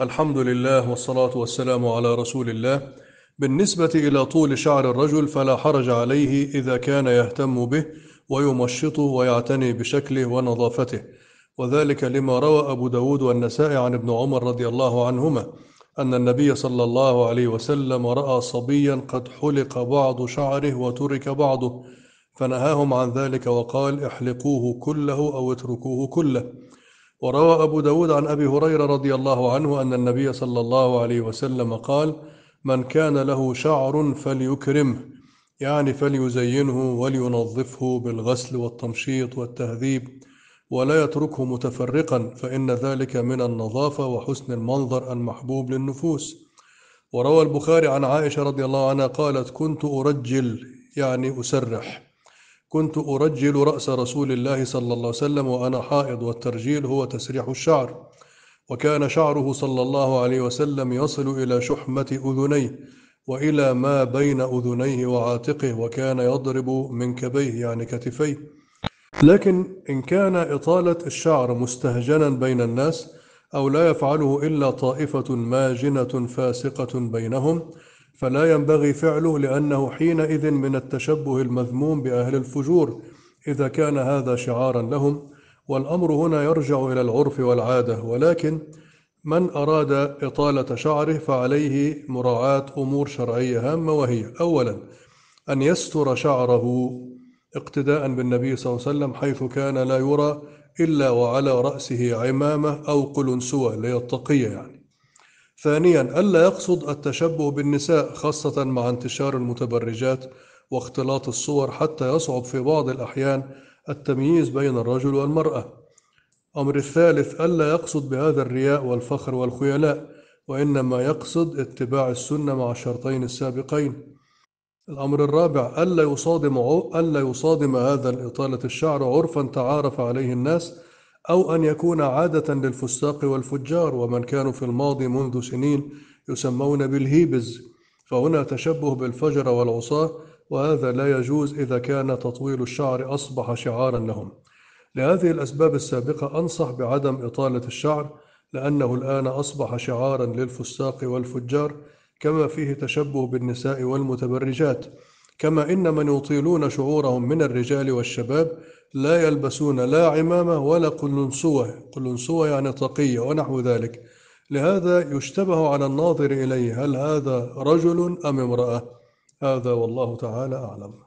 الحمد لله والصلاة والسلام على رسول الله بالنسبة إلى طول شعر الرجل فلا حرج عليه إذا كان يهتم به ويمشطه ويعتني بشكله ونظافته وذلك لما روى أبو داود والنسائي عن ابن عمر رضي الله عنهما أن النبي صلى الله عليه وسلم رأى صبيا قد حلق بعض شعره وترك بعضه فنهاهم عن ذلك وقال احلقوه كله أو اتركوه كله وروى أبو داود عن أبي هريرة رضي الله عنه أن النبي صلى الله عليه وسلم قال من كان له شعر فليكرمه يعني فليزينه ولينظفه بالغسل والتمشيط والتهذيب ولا يتركه متفرقا فإن ذلك من النظافة وحسن المنظر المحبوب للنفوس وروى البخاري عن عائشة رضي الله عنها قالت كنت أرجل يعني أسرح كنت أرجل رأس رسول الله صلى الله عليه وسلم وأنا حائض والترجيل هو تسريح الشعر وكان شعره صلى الله عليه وسلم يصل إلى شحمة أذنيه وإلى ما بين أذنيه وعاتقه وكان يضرب منكبيه يعني كتفيه لكن إن كان إطالة الشعر مستهجنا بين الناس أو لا يفعله إلا طائفة ماجنة فاسقة بينهم فلا ينبغي فعله لأنه حينئذ من التشبه المذموم بأهل الفجور إذا كان هذا شعارا لهم والأمر هنا يرجع إلى العرف والعادة ولكن من أراد إطالة شعره فعليه مراعاة أمور شرعية هامة وهي أولا أن يستر شعره اقتداء بالنبي صلى الله عليه وسلم حيث كان لا يرى إلا وعلى رأسه عمامة أو قلنسوة ليتقي يعني ثانيا ألا يقصد التشبه بالنساء خاصة مع انتشار المتبرجات واختلاط الصور حتى يصعب في بعض الأحيان التمييز بين الرجل والمرأة أمر الثالث ألا يقصد بهذا الرياء والفخر والخيلاء وإنما يقصد اتباع السنة مع الشرطين السابقين الأمر الرابع ألا يصادم ألا يصادم هذا الإطالة الشعر عرفا تعارف عليه الناس أو أن يكون عادة للفساق والفجار ومن كانوا في الماضي منذ سنين يسمون بالهيبز فهنا تشبه بالفجر والعصاة وهذا لا يجوز إذا كان تطويل الشعر أصبح شعارا لهم لهذه الأسباب السابقة أنصح بعدم إطالة الشعر لأنه الآن أصبح شعارا للفساق والفجار كما فيه تشبه بالنساء والمتبرجات كما إن من يطيلون شعورهم من الرجال والشباب لا يلبسون لا عمامة ولا قلنسوة قلنسوة يعني طاقية ونحو ذلك لهذا يشتبه على الناظر إليه هل هذا رجل أم امرأة هذا والله تعالى أعلم